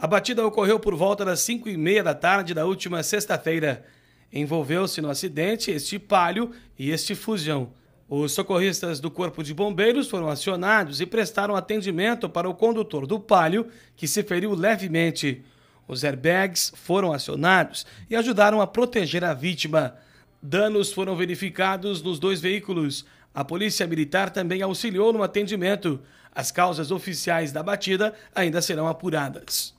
A batida ocorreu por volta das 5 e meia da tarde da última sexta-feira. Envolveu-se no acidente este palio e este fusão. Os socorristas do Corpo de Bombeiros foram acionados e prestaram atendimento para o condutor do palio, que se feriu levemente. Os airbags foram acionados e ajudaram a proteger a vítima. Danos foram verificados nos dois veículos. A Polícia Militar também auxiliou no atendimento. As causas oficiais da batida ainda serão apuradas.